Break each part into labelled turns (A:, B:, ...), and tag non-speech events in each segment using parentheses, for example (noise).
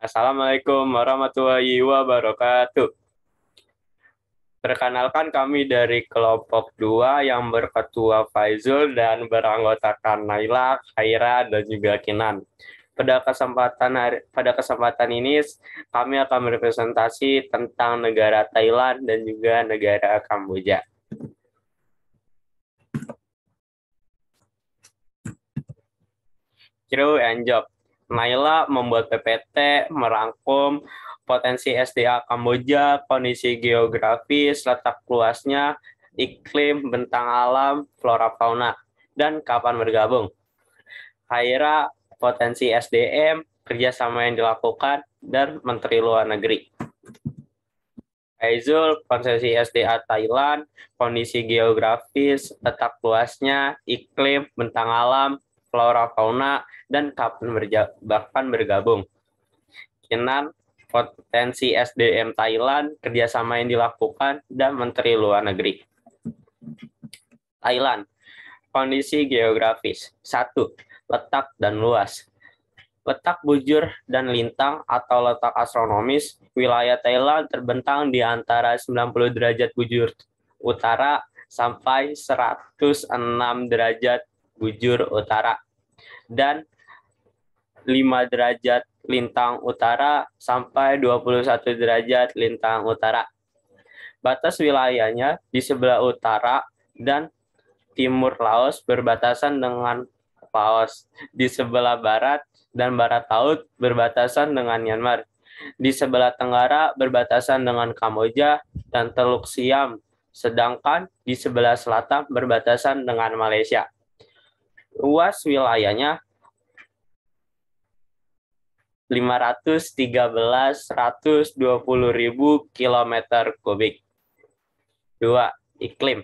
A: Assalamualaikum warahmatullahi wabarakatuh. Perkenalkan kami dari kelompok 2 yang berketua Faizul dan beranggotakan Naila, Khaira, dan juga Kinan. Pada kesempatan hari, pada kesempatan ini kami akan merepresentasi tentang negara Thailand dan juga negara Kamboja. Crew and Job. Naila membuat PPT, merangkum potensi SDA Kamboja, kondisi geografis, letak luasnya, iklim, bentang alam, flora fauna, dan kapan bergabung. Haira, potensi SDM, kerjasama yang dilakukan, dan Menteri Luar Negeri. Aizul, konsesi SDA Thailand, kondisi geografis, letak luasnya, iklim, bentang alam, flora fauna, dan kapan berja- bahkan bergabung. Kenan potensi SDM Thailand, kerjasama yang dilakukan, dan Menteri Luar Negeri. Thailand, kondisi geografis. satu Letak dan luas. Letak bujur dan lintang atau letak astronomis, wilayah Thailand terbentang di antara 90 derajat bujur utara sampai 106 derajat bujur utara dan 5 derajat lintang utara sampai 21 derajat lintang utara. Batas wilayahnya di sebelah utara dan timur Laos berbatasan dengan Laos, di sebelah barat dan barat laut berbatasan dengan Myanmar, di sebelah tenggara berbatasan dengan Kamboja dan Teluk Siam, sedangkan di sebelah selatan berbatasan dengan Malaysia. Luas wilayahnya 513.120.000 km kubik. dua Iklim.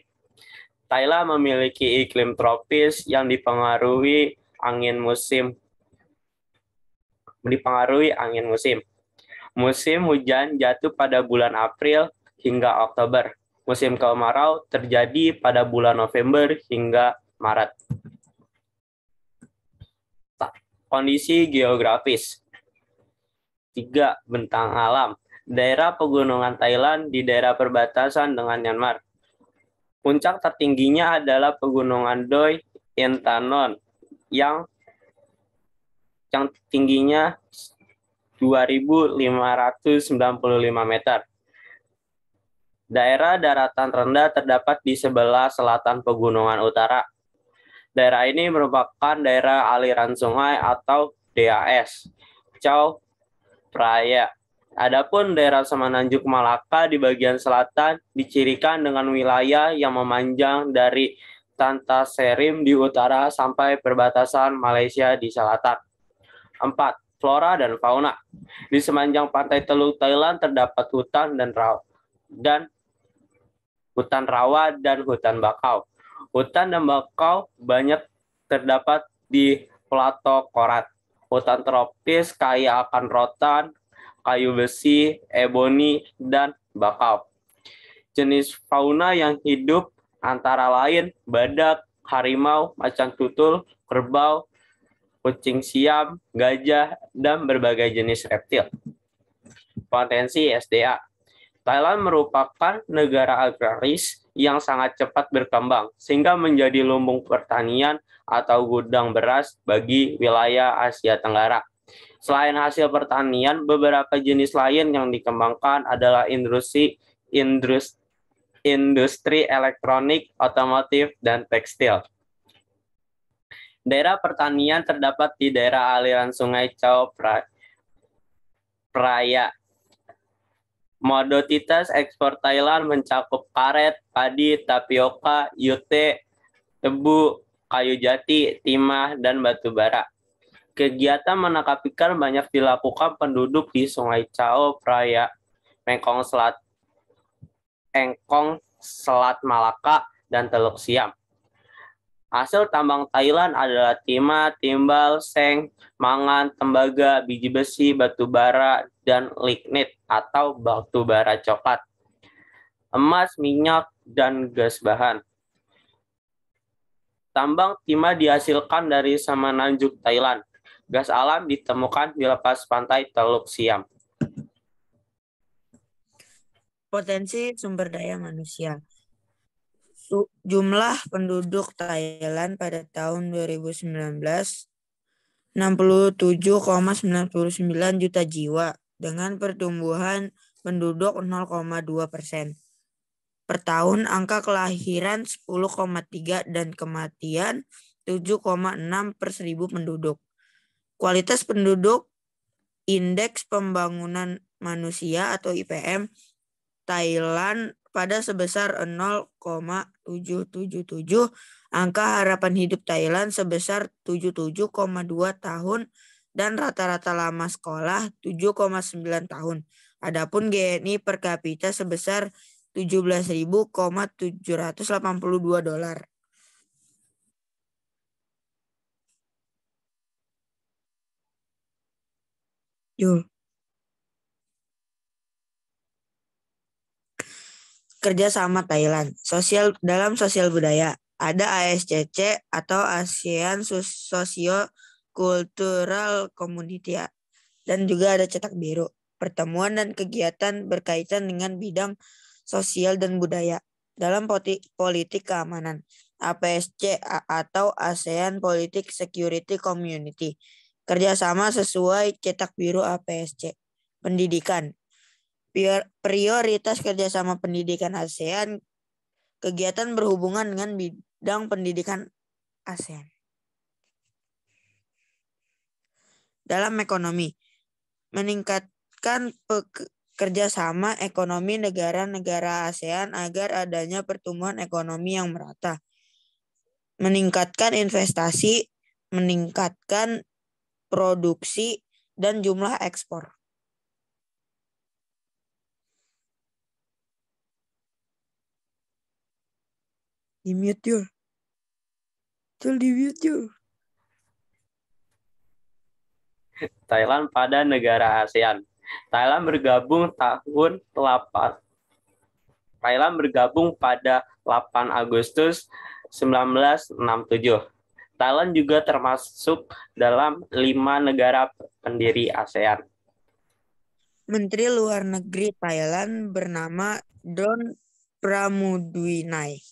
A: Thailand memiliki iklim tropis yang dipengaruhi angin musim dipengaruhi angin musim. Musim hujan jatuh pada bulan April hingga Oktober. Musim kemarau terjadi pada bulan November hingga Maret kondisi geografis. Tiga, bentang alam. Daerah pegunungan Thailand di daerah perbatasan dengan Myanmar. Puncak tertingginya adalah pegunungan Doi Intanon yang yang tingginya 2.595 meter. Daerah daratan rendah terdapat di sebelah selatan pegunungan utara, Daerah ini merupakan daerah aliran sungai atau DAS, Cao Praya. Adapun daerah Semenanjung Malaka di bagian selatan dicirikan dengan wilayah yang memanjang dari Tanta Serim di utara sampai perbatasan Malaysia di selatan. Empat. Flora dan fauna. Di sepanjang pantai Teluk Thailand terdapat hutan dan rawa dan hutan rawa dan hutan bakau. Hutan dan bakau banyak terdapat di Plato Korat. Hutan tropis kaya akan rotan, kayu besi, eboni, dan bakau. Jenis fauna yang hidup antara lain badak, harimau, macan tutul, kerbau, kucing siam, gajah, dan berbagai jenis reptil. Potensi SDA Thailand merupakan negara agraris yang sangat cepat berkembang, sehingga menjadi lumbung pertanian atau gudang beras bagi wilayah Asia Tenggara. Selain hasil pertanian, beberapa jenis lain yang dikembangkan adalah industri, industri, industri elektronik, otomotif, dan tekstil. Daerah pertanian terdapat di daerah aliran sungai Chao Phraya, Komoditas ekspor Thailand mencakup karet, padi, tapioka, yute, tebu, kayu jati, timah, dan batu bara. Kegiatan menangkap ikan banyak dilakukan penduduk di Sungai Cao, Praya, Mekong Selat, Engkong, Selat Malaka, dan Teluk Siam. Hasil tambang Thailand adalah timah, timbal, seng, mangan, tembaga, biji besi, batu bara, dan lignit atau batu bara coklat, emas, minyak, dan gas bahan. Tambang timah dihasilkan dari Semenanjung Thailand. Gas alam ditemukan di lepas pantai Teluk Siam.
B: Potensi sumber daya manusia jumlah penduduk Thailand pada tahun 2019 67,99 juta jiwa dengan pertumbuhan penduduk 0,2 persen. Per tahun angka kelahiran 10,3 dan kematian 7,6 per seribu penduduk. Kualitas penduduk Indeks Pembangunan Manusia atau IPM Thailand pada sebesar 0,777, angka harapan hidup Thailand sebesar 77,2 tahun dan rata-rata lama sekolah 7,9 tahun. Adapun GNI per kapita sebesar 17.782 dolar. Yul. Kerja sama Thailand. Sosial dalam sosial budaya ada ASCC atau ASEAN Socio kultural komunitia ya. dan juga ada cetak biru. Pertemuan dan kegiatan berkaitan dengan bidang sosial dan budaya dalam politik keamanan APSC atau ASEAN Politik Security Community. Kerjasama sesuai cetak biru APSC. Pendidikan. Prioritas kerjasama pendidikan ASEAN. Kegiatan berhubungan dengan bidang pendidikan ASEAN. dalam ekonomi, meningkatkan pekerja sama ekonomi negara-negara ASEAN agar adanya pertumbuhan ekonomi yang merata, meningkatkan investasi, meningkatkan produksi, dan jumlah ekspor. Di mute yuk. Tell di mute
A: Thailand pada negara ASEAN. Thailand bergabung tahun 8 Thailand bergabung pada 8 Agustus 1967. Thailand juga termasuk dalam lima negara pendiri ASEAN.
B: Menteri Luar Negeri Thailand bernama Don Pramudwinai.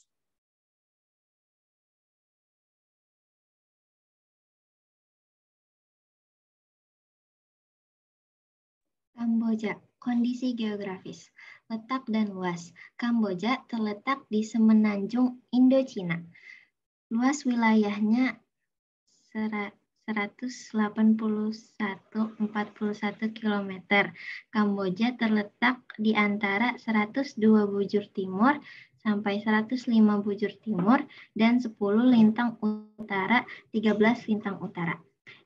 C: Kamboja, kondisi geografis, letak dan luas. Kamboja terletak di semenanjung Indochina. Luas wilayahnya 181,41 km. Kamboja terletak di antara 102 bujur timur sampai 105 bujur timur dan 10 lintang utara, 13 lintang utara.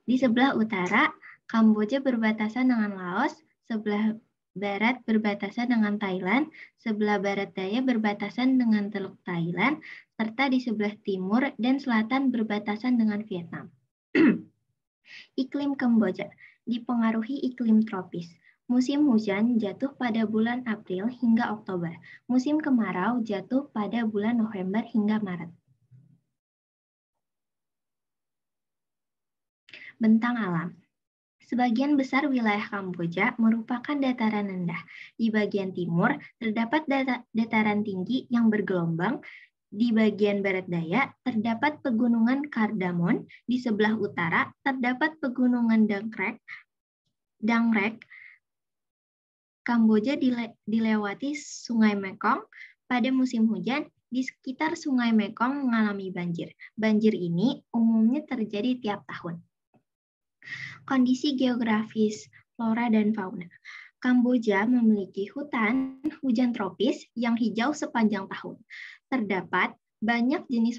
C: Di sebelah utara, Kamboja berbatasan dengan Laos, sebelah barat berbatasan dengan Thailand, sebelah barat daya berbatasan dengan Teluk Thailand, serta di sebelah timur dan selatan berbatasan dengan Vietnam. (clears throat) iklim Kamboja dipengaruhi iklim tropis. Musim hujan jatuh pada bulan April hingga Oktober. Musim kemarau jatuh pada bulan November hingga Maret. Bentang alam Sebagian besar wilayah Kamboja merupakan dataran rendah. Di bagian timur terdapat dataran tinggi yang bergelombang. Di bagian barat daya terdapat pegunungan Kardamon. Di sebelah utara terdapat pegunungan Dangrek. Dangrek. Kamboja dile, dilewati Sungai Mekong. Pada musim hujan, di sekitar Sungai Mekong mengalami banjir. Banjir ini umumnya terjadi tiap tahun kondisi geografis, flora dan fauna. Kamboja memiliki hutan hujan tropis yang hijau sepanjang tahun. Terdapat banyak jenis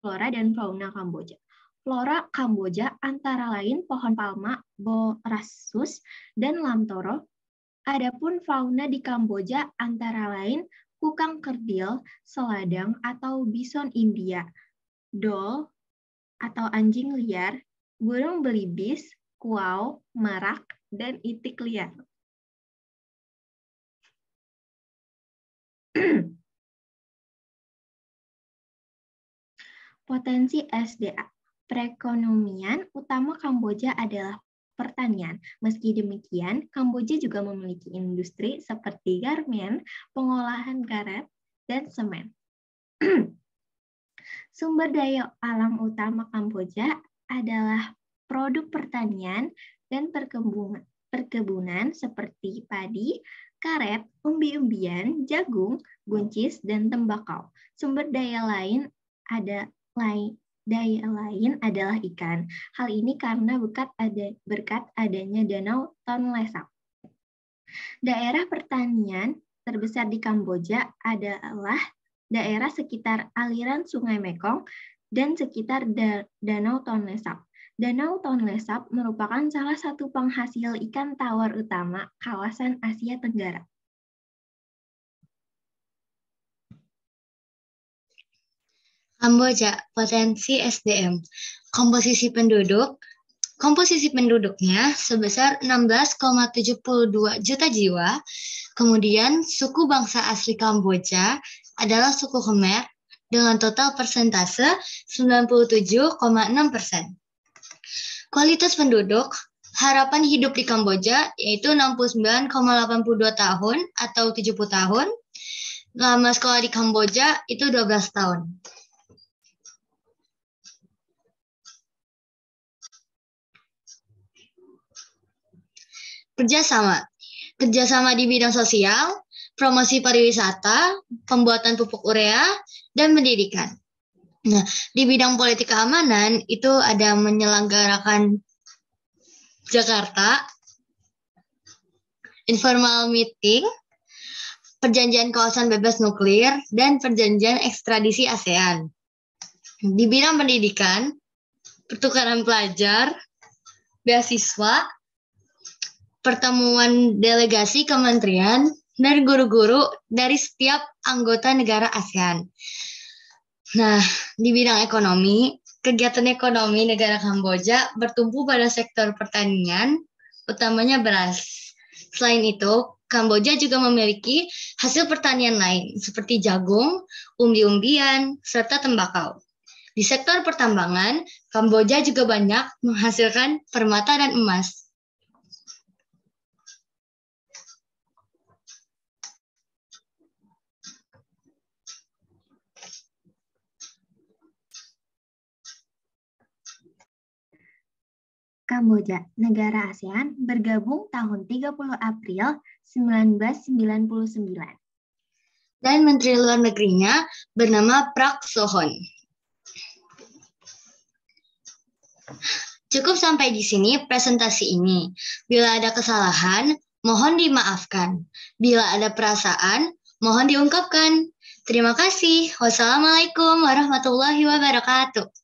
C: flora dan fauna Kamboja. Flora Kamboja antara lain pohon palma, borassus, dan lamtoro. Adapun fauna di Kamboja antara lain kukang kerdil, seladang atau bison India, dol atau anjing liar, burung belibis, kuau, marak, dan itik liar. (clears throat) Potensi SDA Perekonomian utama Kamboja adalah pertanian. Meski demikian, Kamboja juga memiliki industri seperti garmen, pengolahan karet, dan semen. (clears throat) Sumber daya alam utama Kamboja adalah produk pertanian dan perkebunan, perkebunan seperti padi, karet, umbi-umbian, jagung, buncis, dan tembakau. Sumber daya lain ada lain daya lain adalah ikan. Hal ini karena berkat ada berkat adanya danau Tonle Sap. Daerah pertanian terbesar di Kamboja adalah daerah sekitar aliran Sungai Mekong dan sekitar da Danau Tonle Sap. Danau Tonle Sap merupakan salah satu penghasil ikan tawar utama kawasan Asia Tenggara.
D: Kamboja, potensi SDM. Komposisi penduduk, komposisi penduduknya sebesar 16,72 juta jiwa. Kemudian suku bangsa asli Kamboja adalah suku Khmer dengan total persentase 97,6 persen. Kualitas penduduk, harapan hidup di Kamboja yaitu 69,82 tahun atau 70 tahun. Lama sekolah di Kamboja itu 12 tahun. Kerjasama. Kerjasama di bidang sosial, promosi pariwisata, pembuatan pupuk urea, dan pendidikan. Nah, di bidang politik keamanan itu ada menyelenggarakan Jakarta informal meeting, perjanjian kawasan bebas nuklir, dan perjanjian ekstradisi ASEAN. Di bidang pendidikan, pertukaran pelajar, beasiswa, pertemuan delegasi kementerian, dan guru-guru dari setiap anggota negara ASEAN. Nah, di bidang ekonomi, kegiatan ekonomi negara Kamboja bertumpu pada sektor pertanian, utamanya beras. Selain itu, Kamboja juga memiliki hasil pertanian lain seperti jagung, umbi-umbian, serta tembakau. Di sektor pertambangan, Kamboja juga banyak menghasilkan permata dan emas.
C: Kamboja, negara ASEAN, bergabung tahun 30 April 1999.
D: Dan Menteri Luar Negerinya bernama Prak Sohon. Cukup sampai di sini presentasi ini. Bila ada kesalahan, mohon dimaafkan. Bila ada perasaan, mohon diungkapkan. Terima kasih. Wassalamualaikum warahmatullahi wabarakatuh.